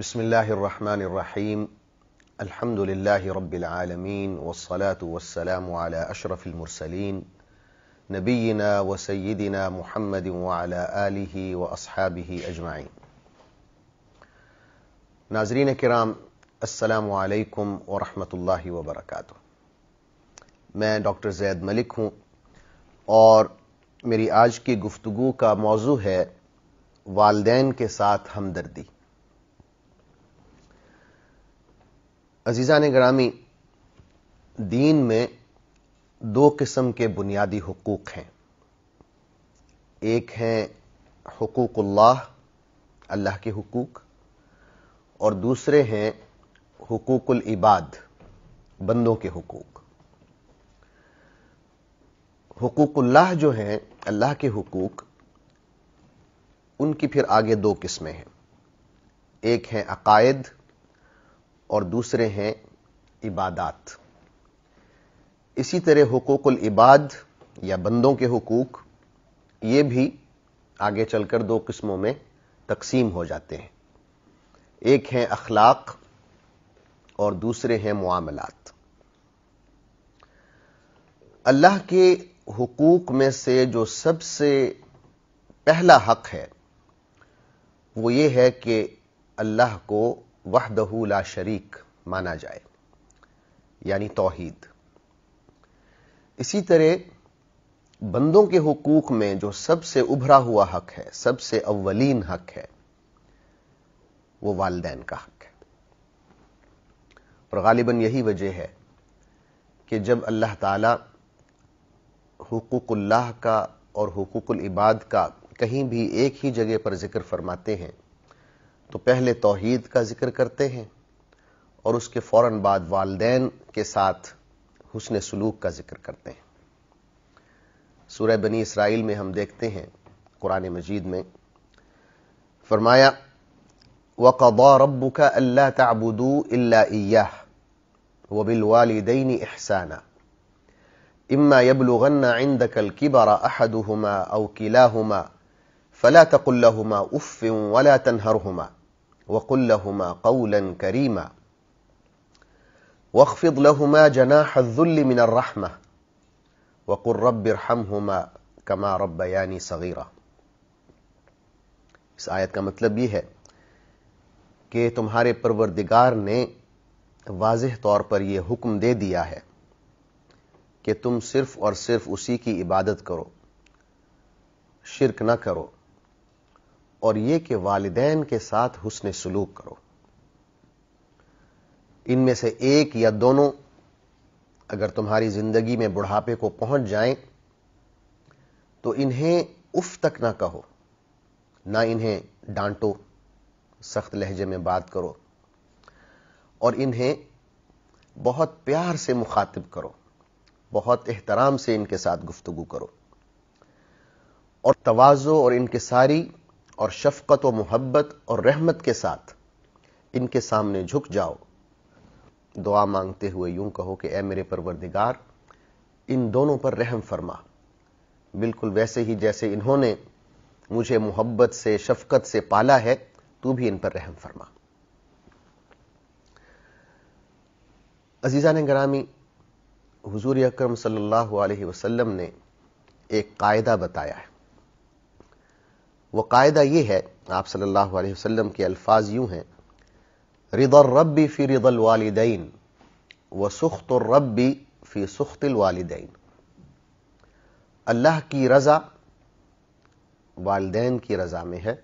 بسم الله الرحمن الرحيم الحمد لله رب العالمين والصلاة والسلام على أشرف المرسلين نبينا وسيدنا محمد وعلى آله وأصحابه أجمعين नाजरीन कराम असलकम वरहमल वबरक मैं डॉक्टर जैद मलिक हूँ और मेरी आज की गुफ्तु का मौजू है वालदेन के साथ हमदर्दी अजीज़ा ने ग्रामी दीन में दो किस्म के बुनियादी हकूक हैं एक हैं हकूकुल्लाह अल्लाह के हकूक और दूसरे हैं हकूकुल इबाद बंदों के हकूक हकूकुल्लाह जो हैं अल्लाह के हकूक उनकी फिर आगे दो किस्में हैं एक हैं अकायद और दूसरे हैं इबादात इसी तरह हुकूक इबाद या बंदों के हकूक ये भी आगे चलकर दो किस्मों में तकसीम हो जाते हैं एक हैं अखलाक और दूसरे हैं मामलात अल्लाह के हकूक में से जो सबसे पहला हक है वो ये है कि अल्लाह को वह ला शरीक माना जाए यानी तोहीद इसी तरह बंदों के हुकूक में जो सबसे उभरा हुआ हक है सबसे अव्वलीन हक है वो वालदेन का हक है और गालिबन यही वजह है कि जब अल्लाह ताला हुकूकुल्लाह का और हुकूकुल इबाद का कहीं भी एक ही जगह पर जिक्र फरमाते हैं तो पहले तोहहीद का जिक्र करते हैं और उसके फौरन बाद वालदेन के साथ हुसन सलूक का जिक्र करते हैं सूरह बनी इसराइल में हम देखते हैं कुरान मजीद में फरमाया वक़ा रबू का अल्लाह तबुदू अल्ला वबिलवालदेन एहसाना इम्मा यबलुगन आइंद कल किबारा अहदुमा अवकिला फला तकुल्ला उफ़ वला तनहर हुमा वक़ुल्लहुमा कौलन करीमा वक़फ़िद लहुमा जनाह जुल्ल मिनर्रहमा वक़ुर रब्बिरहमहुमा कमा रब्बयानी सगीरा इस आयत का मतलब ये है कि तुम्हारे परवरदिगार ने वाज तौर पर यह हुक्म दे दिया है कि तुम सिर्फ और सिर्फ उसी की इबादत करो शिरक ना करो और ये कि वालदेन के साथ हुसन सलूक करो इनमें से एक या दोनों अगर तुम्हारी जिंदगी में बुढ़ापे को पहुंच जाएं तो इन्हें उफ तक ना कहो ना इन्हें डांटो सख्त लहजे में बात करो और इन्हें बहुत प्यार से मुखातिब करो बहुत एहतराम से इनके साथ गुफ्तगु करो और तोज़ो और इनके सारी और शफकत व मोहब्बत और रहमत के साथ इनके सामने झुक जाओ दुआ मांगते हुए यूं कहो कि ए मेरे परवरदिगार इन दोनों पर रहम फरमा बिल्कुल वैसे ही जैसे इन्होंने मुझे मोहब्बत से शफकत से पाला है तू भी इन पर रहम फरमा अजीजा ने ग्रामी हजूर अक्रम सल्ला वसलम ने एक कायदा बताया है वो कायदा ये है आप सल्लल्लाहु अलैहि वसल्लम के अल्फाज यूं हैं रिदर रब्बी फी रिदल वालदेन व सुख्त रब्बी फी सुख्तिल वालदेन अल्लाह की रज़ा वालदेन की रज़ा में है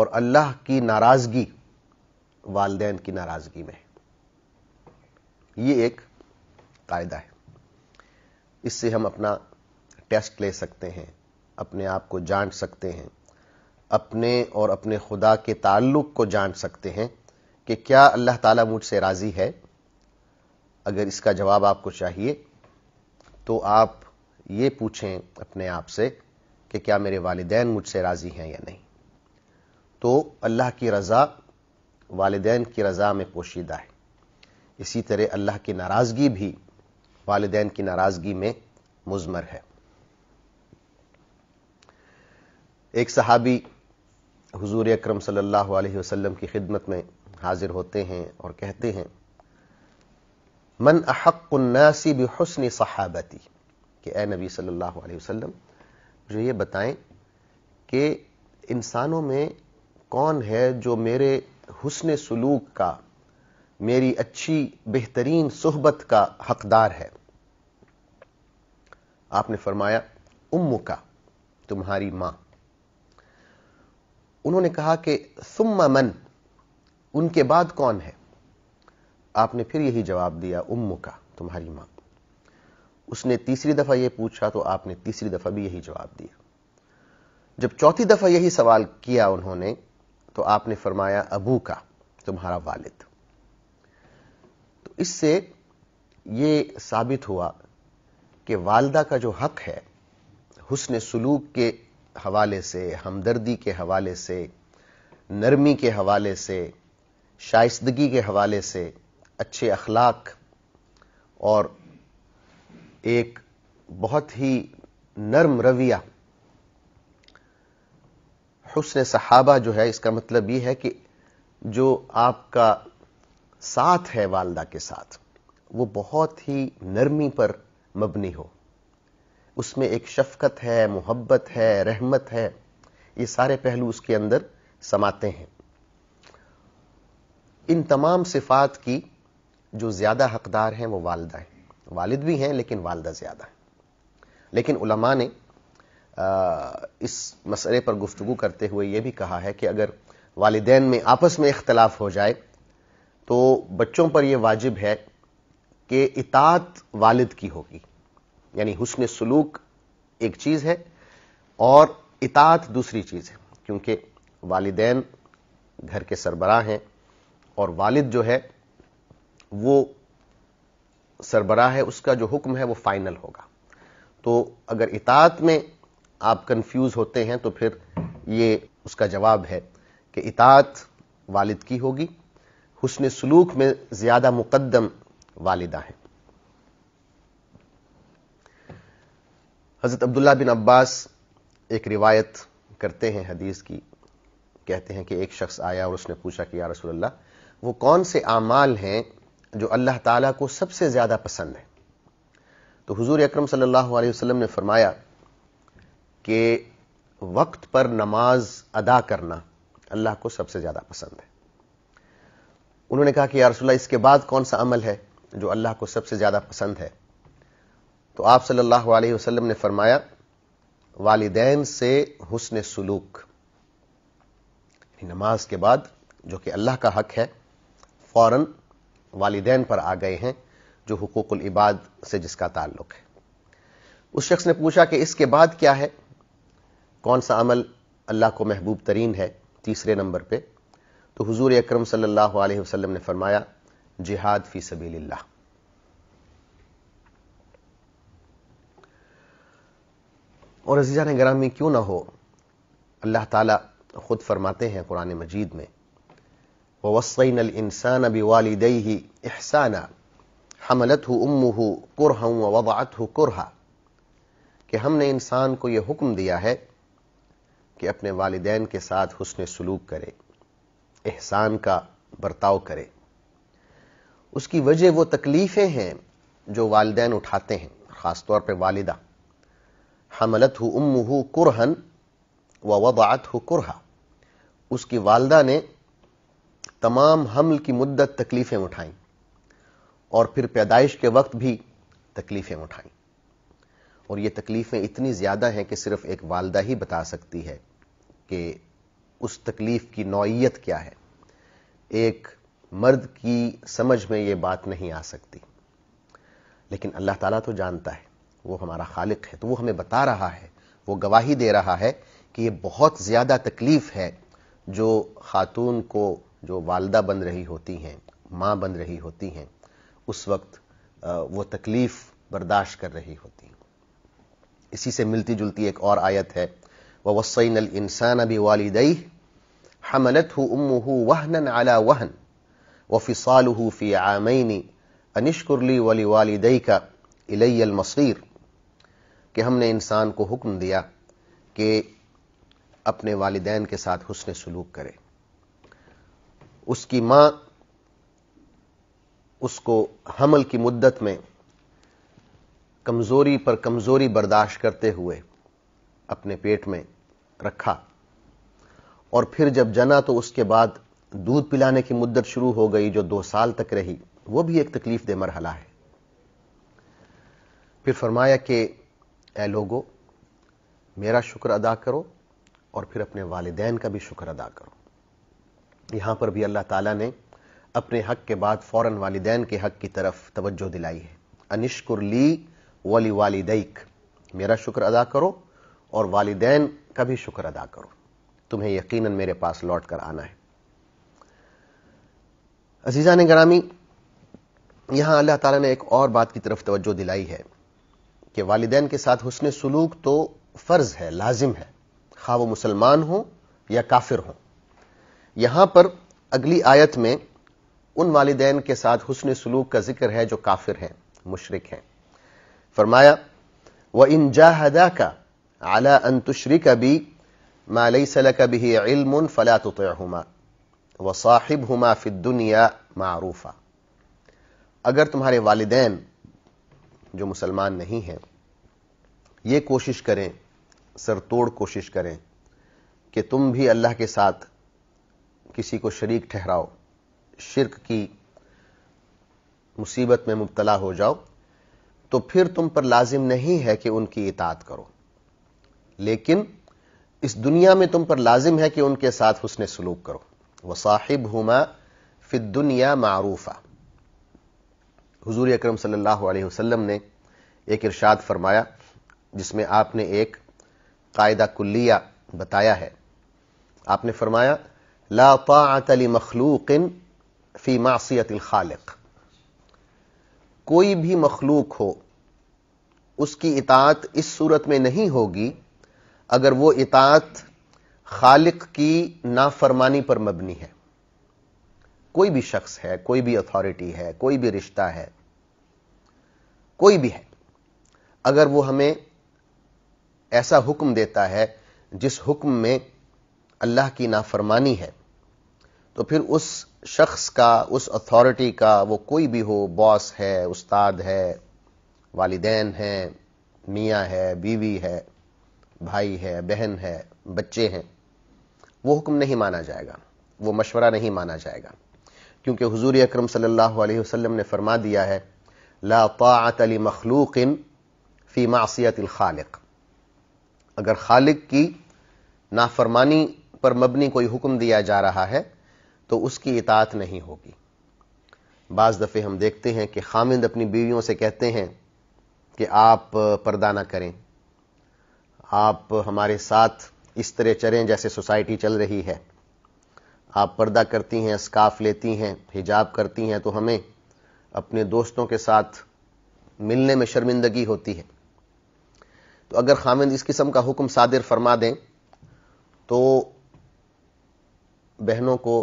और अल्लाह की नाराज़गी वालदेन की नाराज़गी में है ये एक कायदा है इससे हम अपना टेस्ट ले सकते हैं अपने आप को जान सकते हैं अपने और अपने खुदा के ताल्लुक को जान सकते हैं कि क्या अल्लाह ताला मुझसे राज़ी है अगर इसका जवाब आपको चाहिए तो आप ये पूछें अपने आप से कि क्या मेरे वालदेन मुझसे राज़ी हैं या नहीं तो अल्लाह की रज़ा वालदेन की रज़ा में पोशीदा है इसी तरह अल्लाह की नाराज़गी भी वालदेन की नाराज़गी में मुजमर है एक सहाबी हुजूर अकरम सल्लल्लाहु अलैहि वसल्लम की खिदमत में हाजिर होते हैं और कहते हैं मन अहक्नासी बिहसन सहाबती कि ए नबी सल्लल्लाहु अलैहि वसल्लम मुझे ये बताएं कि इंसानों में कौन है जो मेरे हुसन सलूक का मेरी अच्छी बेहतरीन सोहबत का हकदार है आपने फरमाया उम्म का तुम्हारी मां उन्होंने कहा कि सुम्मा मन उनके बाद कौन है आपने फिर यही जवाब दिया उम्मू का तुम्हारी मां उसने तीसरी दफा यह पूछा तो आपने तीसरी दफा भी यही जवाब दिया जब चौथी दफा यही सवाल किया उन्होंने तो आपने फरमाया अबू का तुम्हारा वालिद तो इससे यह साबित हुआ कि वालदा का जो हक है हुसन सलूक के हवाले से हमदर्दी के हवाले से नरमी के हवाले से शाइदगी के हवाले से अच्छे अखलाक और एक बहुत ही नर्म रवैया हुसन सहाबा जो है इसका मतलब ये है कि जो आपका साथ है वालदा के साथ वो बहुत ही नरमी पर मबनी हो उसमें एक शफकत है मोहब्बत है रहमत है ये सारे पहलू उसके अंदर समाते हैं इन तमाम सिफात की जो ज्यादा हकदार हैं वो वालदा हैं वालिद भी हैं लेकिन वालदा ज्यादा हैं लेकिन उलमा ने आ, इस मसले पर गुफ्तु करते हुए यह भी कहा है कि अगर वालदेन में आपस में इख्तलाफ हो जाए तो बच्चों पर यह वाजिब है कि इतात वालिद की होगी यानी हुसन सलूक एक चीज है और इतात दूसरी चीज है क्योंकि वालदेन घर के सरबराह हैं और वालिद जो है वो सरबराह है उसका जो हुक्म है वो फाइनल होगा तो अगर इतात में आप कंफ्यूज होते हैं तो फिर ये उसका जवाब है कि इतात वालिद की होगी हुसन सलूक में ज्यादा मुकदम वालिदा है हज़रत अब्दुल्ला बिन अब्बास एक रिवायत करते हैं हदीस की कहते हैं कि एक शख्स आया और उसने पूछा कि या रसोल्ला वो कौन से आमाल हैं जो अल्लाह ताला को सबसे ज़्यादा पसंद है तो हुजूर अकरम सल्लल्लाहु अलैहि वसल्लम ने फरमाया कि वक्त पर नमाज अदा करना अल्लाह को सबसे ज़्यादा पसंद है उन्होंने कहा कि यार रसुल्ला इसके बाद कौन सा अमल है जो अल्लाह को सबसे ज़्यादा पसंद है तो आप सल्लल्लाहु अलैहि वसल्लम ने फरमाया वालदेन से हुसन सलूक नमाज के बाद जो कि अल्लाह का हक है फौरन वालदेन पर आ गए हैं जो हकूक़ुल इबाद से जिसका ताल्लुक है उस शख्स ने पूछा कि इसके बाद क्या है कौन सा अमल अल्लाह को महबूब तरीन है तीसरे नंबर पर तो हजूर अक्रम सल्ला वसलम ने फरमाया जिहाद फ़ी सबीलिल्लाह और अजीज़ान ग्रामी क्यों ना हो अल्लाह ताला खुद फरमाते हैं कुरान मजीद में वसैन इंसान बी वालदई ही एहसाना हमलत हो उम हो कुरह वबात हो कुरहा कि हमने इंसान को यह हुक्म दिया है कि अपने वालदेन के साथ हुसन सलूक करे एहसान का बर्ताव करे उसकी वजह वो तकलीफ़ें हैं जो वालदेन उठाते हैं ख़ासतौर पर वालदा हमलतहु उम्मू कुरहन व वबात कुरहा उसकी वालदा ने तमाम हमल की मुद्दत तकलीफें उठाई और फिर पैदाइश के वक्त भी तकलीफें उठाई और ये तकलीफें इतनी ज्यादा हैं कि सिर्फ एक वालदा ही बता सकती है कि उस तकलीफ की नौीयत क्या है एक मर्द की समझ में ये बात नहीं आ सकती लेकिन अल्लाह ताला तो जानता है वो हमारा खालिक है तो वो हमें बता रहा है वो गवाही दे रहा है कि ये बहुत ज़्यादा तकलीफ़ है जो खातून को जो वालदा बन रही होती हैं मां बन रही होती हैं उस वक्त वो तकलीफ़ बर्दाश्त कर रही होती हैं इसी से मिलती जुलती एक और आयत है वह वसैन अल इंसान अभी वालदई हमलत हु उम हु वहन अला वहन व फिसाल हु फ़ी आमैनी अनिशकुरली वली वालदई का इलैल मसीर कि हमने इंसान को हुक्म दिया कि अपने वालदेन के साथ हुसन सलूक करे उसकी मां उसको हमल की मुद्दत में कमजोरी पर कमजोरी बर्दाश्त करते हुए अपने पेट में रखा और फिर जब जना तो उसके बाद दूध पिलाने की मुद्दत शुरू हो गई जो दो साल तक रही वो भी एक तकलीफ दे मरहला है फिर फरमाया कि ए लोगो मेरा शुक्र अदा करो और फिर अपने वालदेन का भी शुक्र अदा करो यहां पर भी अल्लाह ताला ने अपने हक के बाद फौरन वालदेन के हक की तरफ तवज्जो दिलाई है अनिश्कुर ली वली वालदैक मेरा शुक्र अदा करो और वालदेन का भी शुक्र अदा करो तुम्हें यकीनन मेरे पास लौट कर आना है अजीजा ने ग्रामी यहां अल्लाह ताला ने एक और बात की तरफ तवज्जो दिलाई है कि वालदेन के साथ हुसन सलूक तो फर्ज है लाजिम है खा हाँ, वो मुसलमान हो या काफिर हो यहां पर अगली आयत में उन वालदेन के साथ हुसन सलूक का जिक्र है जो काफिर हैं मुशरक हैं फरमाया व इन जाहदा का आला अंतुश्री का भी मालई सला का भी इल्म फला तुमा व साहिब हुमा फिद दुनिया मारूफा अगर तुम्हारे वालदेन जो मुसलमान नहीं हैं ये कोशिश करें सरतोड़ कोशिश करें कि तुम भी अल्लाह के साथ किसी को शरीक ठहराओ शिरक की मुसीबत में मुबतला हो जाओ तो फिर तुम पर लाजिम नहीं है कि उनकी इतात करो लेकिन इस दुनिया में तुम पर लाजिम है कि उनके साथ हुसन सलूक करो वसाहिब हुमा फिर दुनिया मारूफा हजूर अक्रम सल्लाम ने एक इरशाद फरमाया जिसमें आपने एक कायदा कुल्लिया बताया है आपने फरमाया ला मखलूक इन फी मासीत खालिक कोई भी मखलूक हो उसकी इतात इस सूरत में नहीं होगी अगर वो इतात खालिक की नाफरमानी पर मबनी है कोई भी शख्स है कोई भी अथॉरिटी है कोई भी रिश्ता है कोई भी है अगर वो हमें ऐसा हुक्म देता है जिस हुक्म में अल्लाह की नाफरमानी है तो फिर उस शख्स का उस अथॉरिटी का वो कोई भी हो बॉस है उस्ताद है वालिदैन हैं मियाँ है बीवी है भाई है बहन है बच्चे हैं वो हुक्म नहीं माना जाएगा वो मशवरा नहीं माना जाएगा क्योंकि हुजूर अक्रम सल्ला अलैहि ने फरमा दिया है ला तात अली मखलूक फ़ी मासीत खालिक अगर खालिक की नाफरमानी पर मबनी कोई हुक्म दिया जा रहा है तो उसकी इतात नहीं होगी बाज़ दफ़े हम देखते हैं कि खामिंद अपनी बीवियों से कहते हैं कि आप पर्दा ना करें आप हमारे साथ इस तरह चलें जैसे सोसाइटी चल रही है आप पर्दा करती हैं स्काफ लेती हैं हिजाब करती हैं तो हमें अपने दोस्तों के साथ मिलने में शर्मिंदगी होती है तो अगर खामिंद इस किस्म का हुक्म सादिर फरमा दें तो बहनों को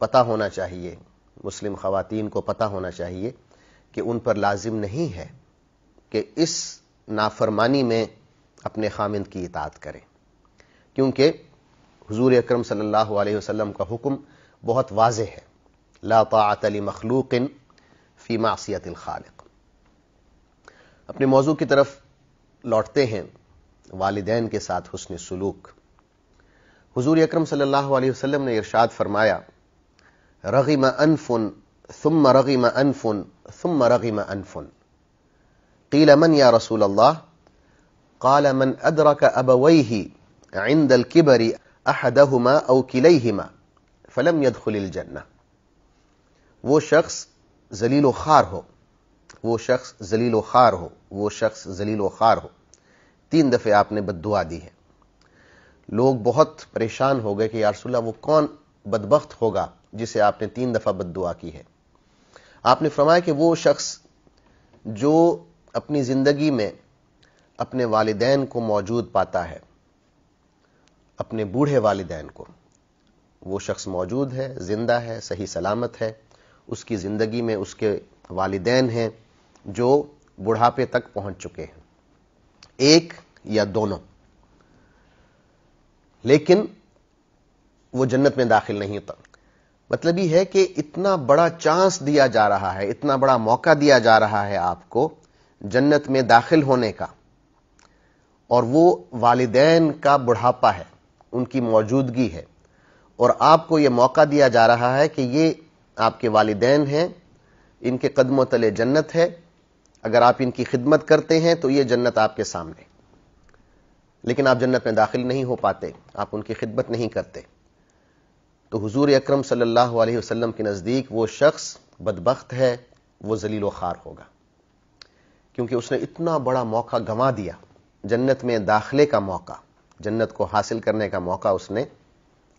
पता होना चाहिए मुस्लिम खातन को पता होना चाहिए कि उन पर लाजिम नहीं है कि इस नाफरमानी में अपने खामिंद की इतात करें क्योंकि हजूर अक्रम सल्ला अलैहि का हुक्म बहुत वाज है लाता मखलूक़ फी मासियत खालिक अपने मौजू की तरफ लौटते हैं वालदेन के साथ हुसन सलूक हजूर अक्रम सल्लाम ने इर्शाद फरमाया रगीम अनफुन सुम रगीम अनफुन सुम रगीम अनफुन कील अमन या रसूल अल्लाह काल अमन अदरा का अबवई ही आइंद अलकिबरी अहदहुमा औ किलई हिमा फलम यद खुलिल जन्ना वो शख्स जलील खार हो वो शख्स जलील खार हो वो शख्स जलील खार हो तीन दफ़े आपने बदुआ दी है लोग बहुत परेशान हो गए कि यारसुल्ला वो कौन बदबख्त होगा जिसे आपने तीन दफ़ा बदुआ की है आपने फरमाया कि वो शख्स जो अपनी ज़िंदगी में अपने वालदेन को मौजूद पाता है अपने बूढ़े वालदेन को वो शख्स मौजूद है जिंदा है सही सलामत है उसकी ज़िंदगी में उसके वालदेन हैं जो बुढ़ापे तक पहुंच चुके हैं एक या दोनों लेकिन वो जन्नत में दाखिल नहीं होता मतलब यह है कि इतना बड़ा चांस दिया जा रहा है इतना बड़ा मौका दिया जा रहा है आपको जन्नत में दाखिल होने का और वो वालदेन का बुढ़ापा है उनकी मौजूदगी है और आपको यह मौका दिया जा रहा है कि ये आपके वालदेन हैं इनके कदमों तले जन्नत है अगर आप इनकी खिदमत करते हैं तो ये जन्नत आपके सामने लेकिन आप जन्नत में दाखिल नहीं हो पाते आप उनकी खिदमत नहीं करते तो हजूर अक्रम सल्लल्लाहु के नज़दीक वो शख्स बदबخت है वो जलील खार होगा क्योंकि उसने इतना बड़ा मौका गंवा दिया जन्नत में दाखिले का मौका जन्नत को हासिल करने का मौका उसने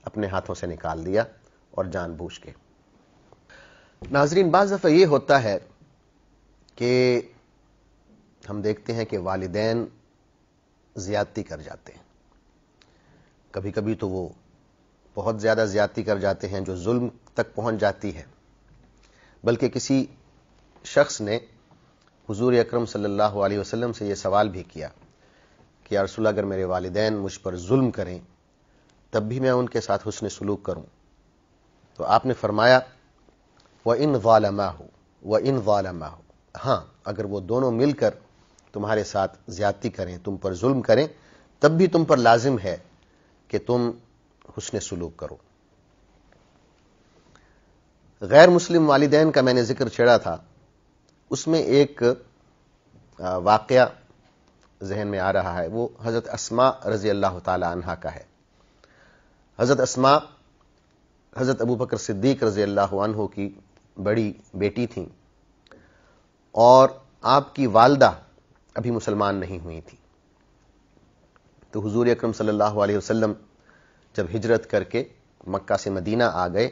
अपने हाथों से निकाल दिया और जानबूझ के नाजरीन बाज दफ़ा ये होता है कि हम देखते हैं कि वालदेन ज़्यादती कर जाते हैं कभी कभी तो वो बहुत ज़्यादा ज़्यादती कर जाते हैं जो जुल्म तक पहुंच जाती है बल्कि किसी शख्स ने हजूर अक्रम सल्ला वसलम से यह सवाल भी किया कि अरसुल्ला अगर मेरे वालदेन मुझ पर जुल्म करें तब भी मैं उनके साथ हुसन सलूक करूं तो आपने फरमाया व इन वालमा हो व इन वालमा हो हाँ अगर वो दोनों मिलकर तुम्हारे साथ ज्यादती करें तुम पर जुल्म करें तब भी तुम पर लाजिम है कि तुम हुसन सलूक करो गैर मुस्लिम वालदेन का मैंने जिक्र छेड़ा था उसमें एक वाक़ जहन में आ रहा है वो हज़रत असमा रज़ी अल्लाह तहा का है हज़रत असमा हज़रत अबू बकर सिद्दीक रज़ी अल्लाह की बड़ी बेटी थी और आपकी वालदा अभी मुसलमान नहीं हुई थी तो हजूर अक्रम सल्लल्लाहु वसलम जब हिजरत करके मक्का से मदीना आ गए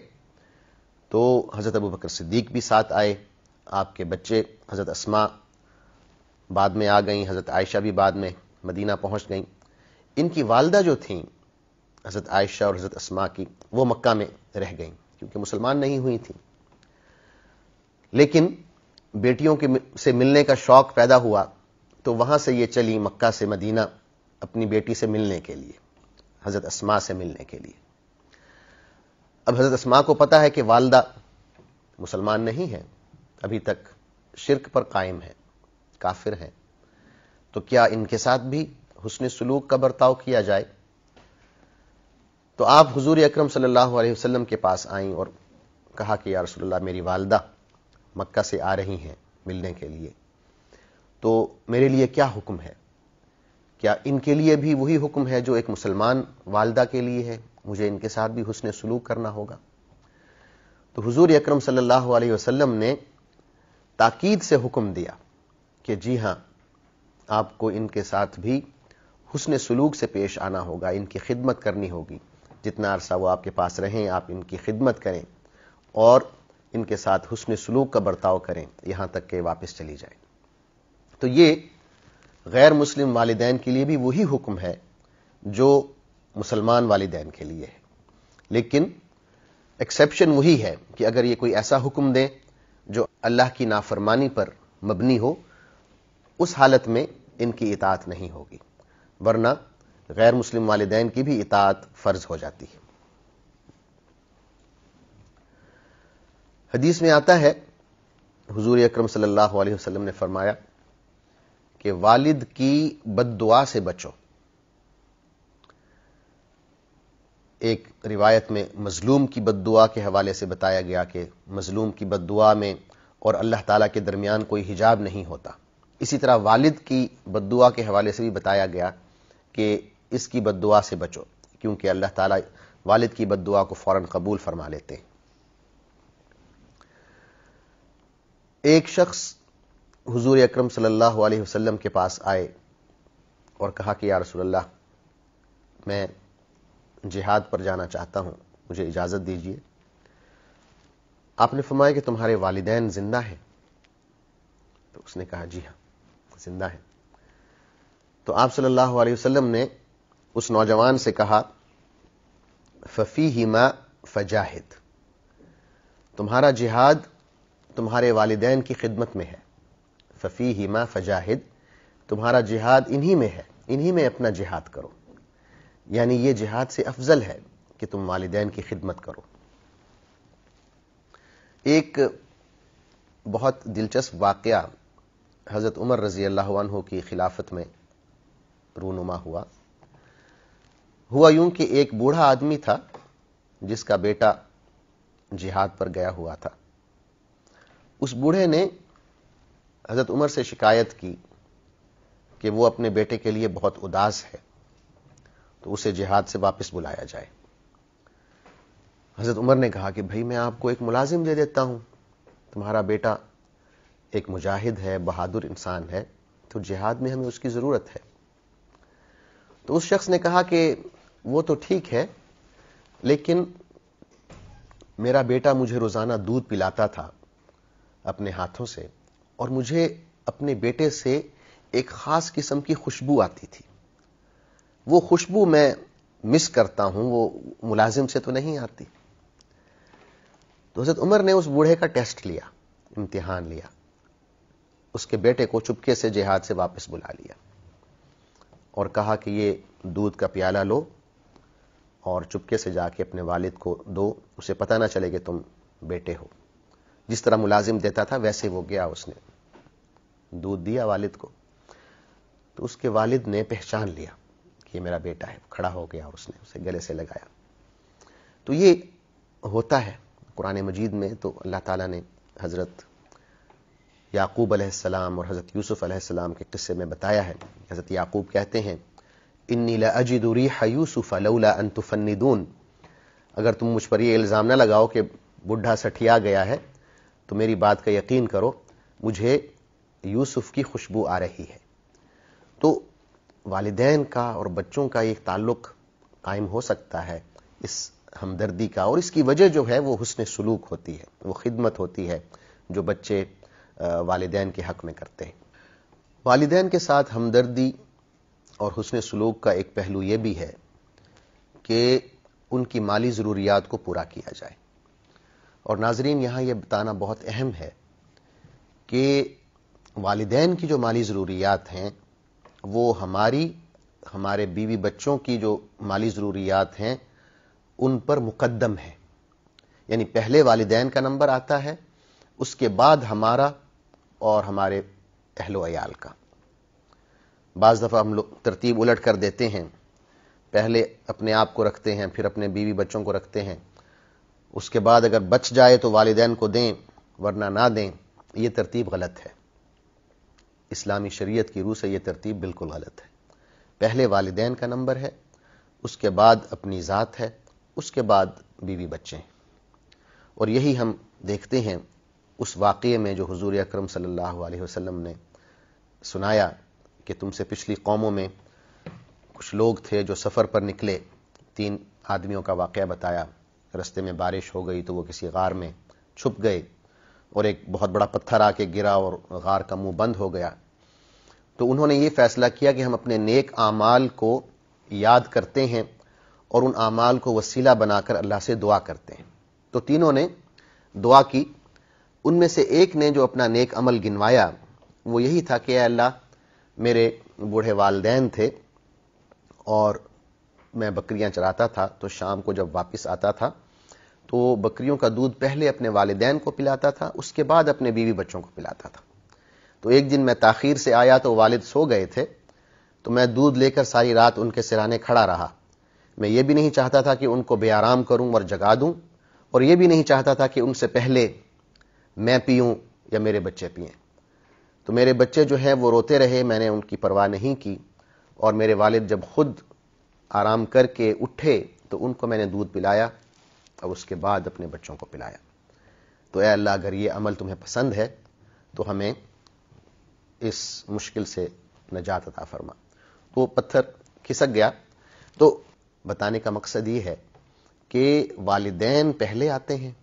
तो हज़रत अबू बकर सिद्दीक भी साथ आए आपके बच्चे हज़रत असमा बाद में आ गई हज़रत आयशा भी बाद में मदीना पहुंच गई इनकी वालदा जो थी हज़रत आयशा और हज़रत असमा की वो मक्का में रह गई क्योंकि मुसलमान नहीं हुई थी लेकिन बेटियों के से मिलने का शौक पैदा हुआ तो वहां से ये चली मक्का से मदीना अपनी बेटी से मिलने के लिए हजरत असमा से मिलने के लिए अब हजरत असमा को पता है कि वालदा मुसलमान नहीं है अभी तक शिरक पर कायम है काफिर है तो क्या इनके साथ भी हुसन सलूक का बर्ताव किया जाए तो आप हजूर अक्रम सल्ला वसलम के पास आई और कहा कि यार सल्ला मेरी वालदा मक्का से आ रही हैं मिलने के लिए तो मेरे लिए क्या हुक्म है क्या इनके लिए भी वही हुक्म है जो एक मुसलमान वालदा के लिए है मुझे इनके साथ भी हुसन सलूक करना होगा तो हुजूर अकरम सल्लल्लाहु अलैहि वसल्लम ने ताकीद से हुक्म दिया कि जी हां आपको इनके साथ भी हुसन सलूक से पेश आना होगा इनकी खिदमत करनी होगी जितना अरसा वो आपके पास रहें आप इनकी खिदमत करें और इनके साथ हुसन सलूक का बर्ताव करें यहां तक के वापस चली जाए तो ये गैर मुस्लिम वालदेन के लिए भी वही हुक्म है जो मुसलमान वालदेन के लिए है लेकिन एक्सेप्शन वही है कि अगर ये कोई ऐसा हुक्म दें जो अल्लाह की नाफरमानी पर मबनी हो उस हालत में इनकी इतात नहीं होगी वरना गैर मुस्लिम वालदेन की भी इतात फर्ज हो जाती है हदीस में आता है हुजूर अकरम सल्लल्लाहु अलैहि वसल्लम ने फरमाया कि वालिद की बददुआ से बचो एक रिवायत में मजलूम की बददुआ के हवाले से बताया गया कि मजलूम की बददुआ में और अल्लाह ताला के दरमियान कोई हिजाब नहीं होता इसी तरह वालिद की बददुआ के हवाले से भी बताया गया कि इसकी बददुआ से बचो क्योंकि अल्लाह ताला वालिद की बददुआ को फ़ौरन कबूल फरमा लेते हैं एक शख्स हुजूर अकरम सल्लल्लाहु अलैहि वसल्लम के पास आए और कहा कि यार रसूलल्लाह मैं जिहाद पर जाना चाहता हूं मुझे इजाज़त दीजिए आपने फरमाया कि तुम्हारे वालदेन जिंदा हैं तो उसने कहा जी हां जिंदा है तो आप सल्लल्लाहु अलैहि वसल्लम ने उस नौजवान से कहा फफी हिमा फजाहिद तुम्हारा जिहाद तुम्हारे वालदेन की खिदमत में है फ़फ़ी हिमा फजाहिद तुम्हारा जिहाद इन्हीं में है इन्हीं में अपना जिहाद करो यानी यह जिहाद से अफजल है कि तुम वालदेन की खिदमत करो एक बहुत दिलचस्प वाक़ हज़रत उमर रजी अल्लाह की खिलाफत में रूनुमा हुआ हुआ यूं कि एक बूढ़ा आदमी था जिसका बेटा जिहाद पर गया हुआ था उस बूढ़े ने हजरत उमर से शिकायत की कि वो अपने बेटे के लिए बहुत उदास है तो उसे जिहाद से वापस बुलाया जाए हजरत उमर ने कहा कि भाई मैं आपको एक मुलाजिम दे देता हूं तुम्हारा बेटा एक मुजाहिद है बहादुर इंसान है तो जिहाद में हमें उसकी ज़रूरत है तो उस शख्स ने कहा कि वो तो ठीक है लेकिन मेरा बेटा मुझे रोज़ाना दूध पिलाता था अपने हाथों से और मुझे अपने बेटे से एक खास किस्म की खुशबू आती थी वो खुशबू मैं मिस करता हूं वो मुलाजिम से तो नहीं आती तो हजरत उमर ने उस बूढ़े का टेस्ट लिया इम्तिहान लिया उसके बेटे को चुपके से जिहाद से वापस बुला लिया और कहा कि ये दूध का प्याला लो और चुपके से जाके अपने वालिद को दो उसे पता ना चले कि तुम बेटे हो जिस तरह मुलाजिम देता था वैसे वो गया उसने दूध दिया वालिद को तो उसके वालिद ने पहचान लिया कि ये मेरा बेटा है खड़ा हो गया उसने उसे गले से लगाया तो ये होता है कुरान मजीद में तो अल्लाह ताला ने हज़रत याकूब अलैहिस्सलाम और हज़रत यूसुफ अलैहिस्सलाम के किस्से में बताया है हज़रत याकूब कहते हैं इन्नी लजिदुरी यूसुफ लौला अन तुफन्निदून अगर तुम मुझ पर यह इल्ज़ाम न लगाओ कि बुढ़ा सठिया गया है तो मेरी बात का यकीन करो मुझे यूसुफ की खुशबू आ रही है तो वालदेन का और बच्चों का एक ताल्लुक कायम हो सकता है इस हमदर्दी का और इसकी वजह जो है वो हसन सलूक होती है वो खिदमत होती है जो बच्चे वालदेन के हक में करते हैं वालदेन के साथ हमदर्दी और हसन सलूक का एक पहलू ये भी है कि उनकी माली ज़रूरियात को पूरा किया जाए और नाजरीन यहाँ यह बताना बहुत अहम है कि वालदेन की जो माली ज़रूरियात हैं वो हमारी हमारे बीवी बच्चों की जो माली ज़रूरियात हैं उन पर मुकदम है यानी पहले वालदेन का नंबर आता है उसके बाद हमारा और हमारे अहलोयाल का बाज़ दफ़ा हम लोग तरतीब उलट कर देते हैं पहले अपने आप को रखते हैं फिर अपने बीवी बच्चों को रखते हैं उसके बाद अगर बच जाए तो वालदेन को दें वरना ना दें यह तरतीब गलत है इस्लामी शरीयत की रूह से यह तरतीब बिल्कुल गलत है पहले वालदेन का नंबर है उसके बाद अपनी ज़ात है उसके बाद बीवी बच्चे हैं और यही हम देखते हैं उस वाक़े में जो हजूर अक्रम सल्ला वसलम ने सुनाया कि तुमसे पिछली कौमों में कुछ लोग थे जो सफ़र पर निकले तीन आदमियों का वाक़ बताया रस्ते में बारिश हो गई तो वो किसी गार में छुप गए और एक बहुत बड़ा पत्थर आके गिरा और गार का मुंह बंद हो गया तो उन्होंने ये फैसला किया कि हम अपने नेक आमाल को याद करते हैं और उन आमाल को वसीला बनाकर अल्लाह से दुआ करते हैं तो तीनों ने दुआ की उनमें से एक ने जो अपना नेक अमल गिनवाया वो यही था कि अल्लाह मेरे बूढ़े वालदेन थे और मैं बकरियां चराता था तो शाम को जब वापस आता था तो बकरियों का दूध पहले अपने वालदेन को पिलाता था उसके बाद अपने बीवी बच्चों को पिलाता था तो एक दिन मैं ताखिर से आया तो वालिद सो गए थे तो मैं दूध लेकर सारी रात उनके सिराने खड़ा रहा मैं ये भी नहीं चाहता था कि उनको बेआराम करूं और जगा दूं और ये भी नहीं चाहता था कि उनसे पहले मैं पीऊं या मेरे बच्चे पिए तो मेरे बच्चे जो हैं वो रोते रहे मैंने उनकी परवाह नहीं की और मेरे वालिद जब खुद आराम करके उठे तो उनको मैंने दूध पिलाया और उसके बाद अपने बच्चों को पिलाया तो ए अल्लाह अगर ये अमल तुम्हें पसंद है तो हमें इस मुश्किल से नजात अता फरमा तो पत्थर खिसक गया तो बताने का मकसद ये है कि वालदेन पहले आते हैं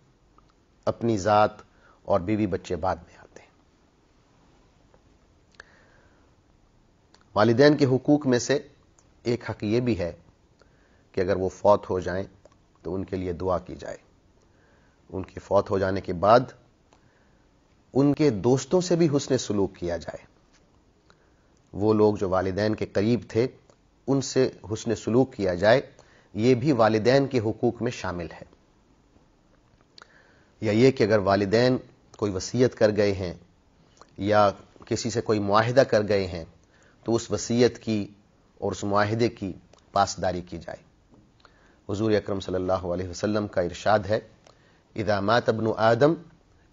अपनी ज़ात और बीवी बच्चे बाद में आते हैं वालदेन के हकूक में से एक हक ये भी है कि अगर वो फौत हो जाएं तो उनके लिए दुआ की जाए उनके फौत हो जाने के बाद उनके दोस्तों से भी हुसन सलूक किया जाए वो लोग जो वालदेन के करीब थे उनसे हुसन सलूक किया जाए ये भी वालदेन के हकूक में शामिल है या ये कि अगर वालदेन कोई वसीयत कर गए हैं या किसी से कोई माहिदा कर गए हैं तो उस वसीयत की और उस माहदे की पासदारी की जाए हजूर अक्रम सल्ला का इरशाद है इदा मातबन आदम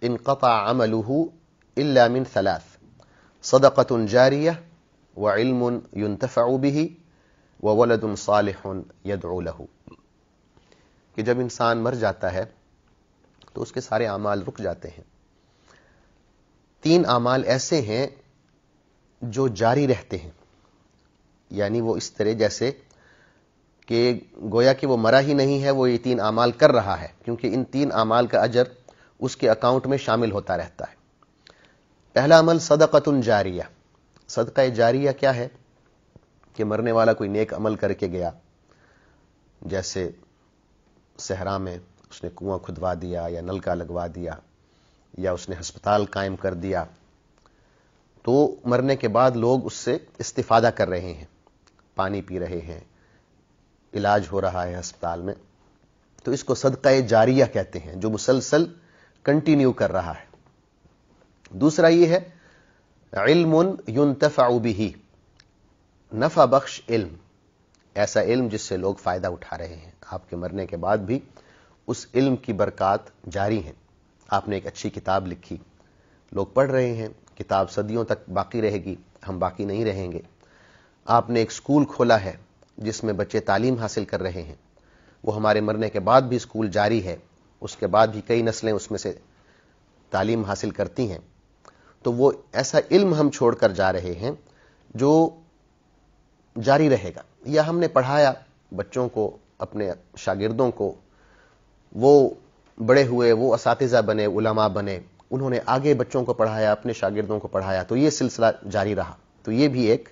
इन कपा अमलू इलामिन सलास सदक़त जारिया व इल्म व वलद सालहन कि जब इंसान मर जाता है तो उसके सारे अमाल रुक जाते हैं तीन अमाल ऐसे हैं जो जारी रहते हैं यानी वो इस तरह जैसे कि गोया कि वो मरा ही नहीं है वो ये तीन अमाल कर रहा है क्योंकि इन तीन अमाल का अजर उसके अकाउंट में शामिल होता रहता है पहला अमल सदकतुन जारिया सदका जारिया क्या है कि मरने वाला कोई नेक अमल करके गया जैसे सहरा में उसने कुआं खुदवा दिया या नलका लगवा दिया या उसने हस्पताल कायम कर दिया तो मरने के बाद लोग उससे इस्तीफादा कर रहे हैं पानी पी रहे हैं इलाज हो रहा है अस्पताल में तो इसको सदकाए जारिया कहते हैं जो मुसलसल कंटिन्यू कर रहा है दूसरा यह है इल्म युनतफ़ाउबिही नफा बख्श इल्म ऐसा इल्म जिससे लोग फायदा उठा रहे हैं आपके मरने के बाद भी उस इल्म की बरकत जारी है आपने एक अच्छी किताब लिखी लोग पढ़ रहे हैं किताब सदियों तक बाकी रहेगी हम बाकी नहीं रहेंगे आपने एक स्कूल खोला है जिसमें बच्चे तालीम हासिल कर रहे हैं वो हमारे मरने के बाद भी स्कूल जारी है उसके बाद भी कई नस्लें उसमें से तालीम हासिल करती हैं तो वो ऐसा इल्म हम छोड़कर जा रहे हैं जो जारी रहेगा या हमने पढ़ाया बच्चों को अपने शागिर्दों को वो बड़े हुए वो इस बने उलमा बने उन्होंने आगे बच्चों को पढ़ाया अपने शागिर्दों को पढ़ाया तो ये सिलसिला जारी रहा तो ये भी एक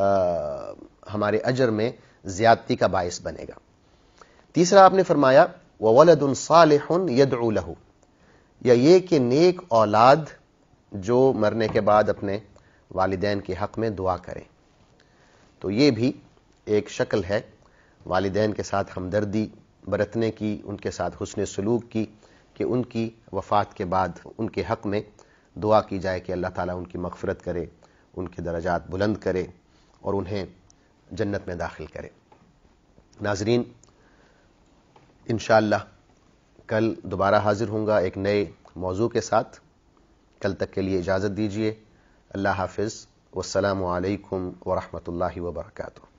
आ, हमारे अजर में ज्यादती का बायस बनेगा तीसरा आपने फरमाया वलदन सालहन यदलहू या ये कि नेक औलाद जो मरने के बाद अपने वालदेन के हक में दुआ करें तो ये भी एक शक्ल है वालदेन के साथ हमदर्दी बरतने की उनके साथ हसन सलूक की कि उनकी वफात के बाद उनके हक में दुआ की जाए कि अल्लाह ताला उनकी मगफरत करे उनके दर्जात बुलंद करे और उन्हें जन्नत में दाखिल करें नाजरीन इन कल दोबारा हाजिर होंगे एक नए मौजू के साथ कल तक के लिए इजाज़त दीजिए अल्लाह हाफिज़ वालकम वरहमल वर्का